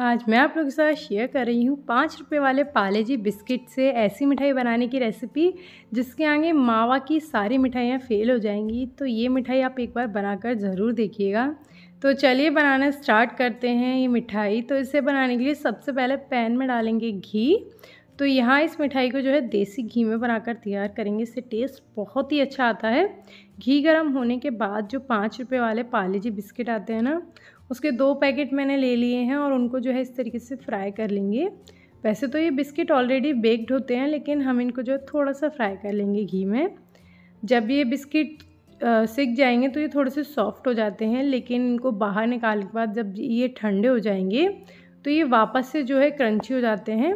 आज मैं आप लोगों के साथ शेयर कर रही हूँ पाँच रुपये वाले पाले जी बिस्किट से ऐसी मिठाई बनाने की रेसिपी जिसके आगे मावा की सारी मिठाइयाँ फ़ेल हो जाएंगी तो ये मिठाई आप एक बार बनाकर ज़रूर देखिएगा तो चलिए बनाना स्टार्ट करते हैं ये मिठाई तो इसे बनाने के लिए सबसे पहले पैन में डालेंगे घी तो यहाँ इस मिठाई को जो है देसी घी में बनाकर तैयार करेंगे इससे टेस्ट बहुत ही अच्छा आता है घी गर्म होने के बाद जो पाँच रुपये वाले पाले जी बिस्किट आते हैं ना उसके दो पैकेट मैंने ले लिए हैं और उनको जो है इस तरीके से फ्राई कर लेंगे वैसे तो ये बिस्किट ऑलरेडी बेक्ड होते हैं लेकिन हम इनको जो है थोड़ा सा फ्राई कर लेंगे घी में जब ये बिस्किट सिक जाएंगे तो ये थोड़े से सॉफ्ट हो जाते हैं लेकिन इनको बाहर निकालने के बाद जब ये ठंडे हो जाएंगे तो ये वापस से जो है क्रंची हो जाते हैं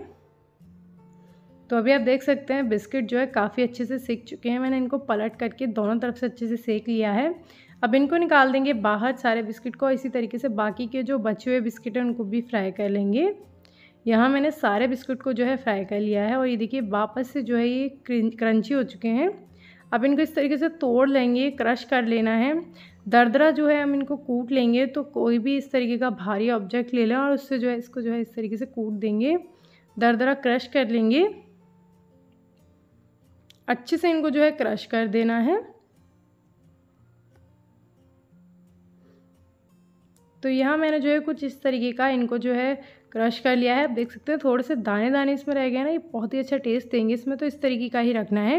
तो अभी आप देख सकते हैं बिस्किट जो है काफ़ी अच्छे से सेक चुके हैं मैंने इनको पलट करके दोनों तरफ से अच्छे से सेक लिया है अब इनको निकाल देंगे बाहर सारे बिस्किट को इसी तरीके से बाकी के जो बचे हुए बिस्किट हैं उनको भी फ्राई कर लेंगे यहाँ मैंने सारे बिस्किट को जो है फ्राई कर लिया है और ये देखिए वापस से जो है ये क्रंची हो चुके हैं अब इनको इस तरीके से तोड़ लेंगे क्रश कर लेना है दरदरा जो है हम इनको कूट लेंगे तो कोई भी इस तरीके का भारी ऑब्जेक्ट ले लें और उससे जो है इसको जो है इस तरीके से कूट देंगे दरदरा क्रश कर लेंगे अच्छे से इनको जो है क्रश कर देना है तो यहाँ मैंने जो है कुछ इस तरीके का इनको जो है क्रश कर लिया है आप देख सकते हो थोड़े से दाने दाने इसमें रह गए ना ये बहुत ही अच्छा टेस्ट देंगे इसमें तो इस तरीके का ही रखना है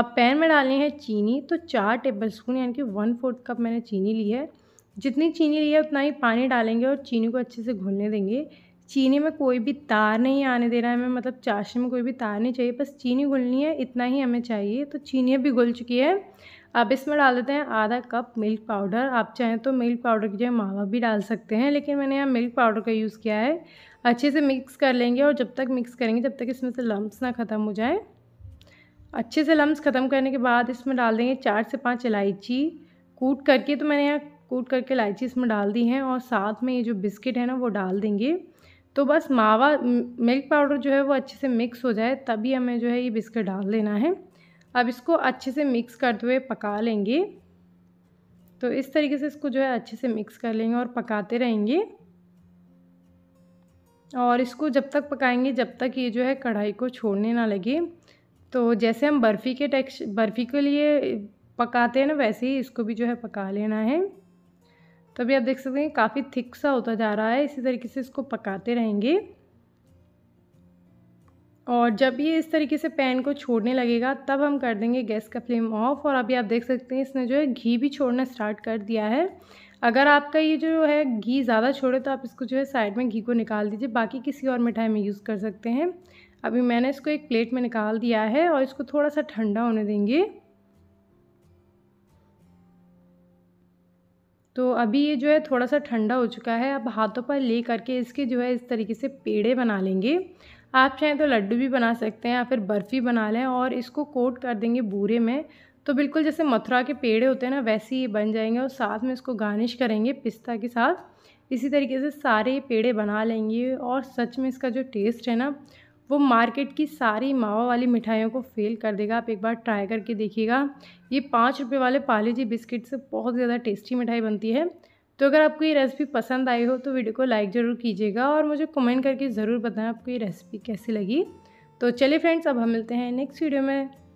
अब पैन में डालनी है चीनी तो चार टेबल स्पून यानी कि वन फोर्थ कप मैंने चीनी ली है जितनी चीनी ली है उतना ही पानी डालेंगे और चीनी को अच्छे से घुलने देंगे चीनी में कोई भी तार नहीं आने देना है हमें मतलब चाशनी में कोई भी तार नहीं चाहिए बस चीनी घुलनी है इतना ही हमें चाहिए तो चीनी अभी घुल चुकी है अब इसमें डाल देते हैं आधा कप मिल्क पाउडर आप चाहें तो मिल्क पाउडर की जगह मावा भी डाल सकते हैं लेकिन मैंने यहाँ मिल्क पाउडर का यूज़ किया है अच्छे से मिक्स कर लेंगे और जब तक मिक्स करेंगे जब तक इसमें से लम्ब ना ख़त्म हो जाए अच्छे से लम्ब ख़त्म करने के बाद इसमें डाल देंगे चार से पाँच इलायची कूट करके तो मैंने यहाँ कूट करके इलायची इसमें डाल दी है और साथ में ये जो बिस्किट है ना वो डाल देंगे तो बस मावा मिल्क पाउडर जो है वो अच्छे से मिक्स हो जाए तभी हमें जो है ये बिस्किट डाल देना है अब इसको अच्छे से मिक्स करते हुए पका लेंगे तो इस तरीके से इसको जो है अच्छे से मिक्स कर लेंगे और पकाते रहेंगे और इसको जब तक पकाएंगे जब तक ये जो है कढ़ाई को छोड़ने ना लगे तो जैसे हम बर्फ़ी के टेक्स बर्फ़ी के लिए पकाते हैं ना वैसे ही इसको भी जो है पका लेना है तो अभी आप देख सकते हैं काफ़ी थिक सा होता जा रहा है इसी तरीके से इसको पकाते रहेंगे और जब ये इस तरीके से पैन को छोड़ने लगेगा तब हम कर देंगे गैस का फ्लेम ऑफ और अभी आप देख सकते हैं इसने जो है घी भी छोड़ना स्टार्ट कर दिया है अगर आपका ये जो है घी ज़्यादा छोड़े तो आप इसको जो है साइड में घी को निकाल दीजिए बाकी किसी और मिठाई में यूज़ कर सकते हैं अभी मैंने इसको एक प्लेट में निकाल दिया है और इसको थोड़ा सा ठंडा होने देंगे तो अभी ये जो है थोड़ा सा ठंडा हो चुका है अब हाथों पर ले करके इसके जो है इस तरीके से पेड़े बना लेंगे आप चाहें तो लड्डू भी बना सकते हैं या फिर बर्फ़ी बना लें और इसको कोट कर देंगे बूरे में तो बिल्कुल जैसे मथुरा के पेड़े होते हैं ना वैसे ही बन जाएंगे और साथ में इसको गार्निश करेंगे पिस्ता के साथ इसी तरीके से सारे पेड़े बना लेंगे और सच में इसका जो टेस्ट है ना वो मार्केट की सारी मावा वाली मिठाइयों को फेल कर देगा आप एक बार ट्राई करके देखिएगा ये पाँच रुपये वाले पाली जी बिस्किट से बहुत ज़्यादा टेस्टी मिठाई बनती है तो अगर आपको ये रेसिपी पसंद आई हो तो वीडियो को लाइक ज़रूर कीजिएगा और मुझे कमेंट करके ज़रूर बताएं आपको ये रेसिपी कैसी लगी तो चलिए फ्रेंड्स अब हम मिलते हैं नेक्स्ट वीडियो में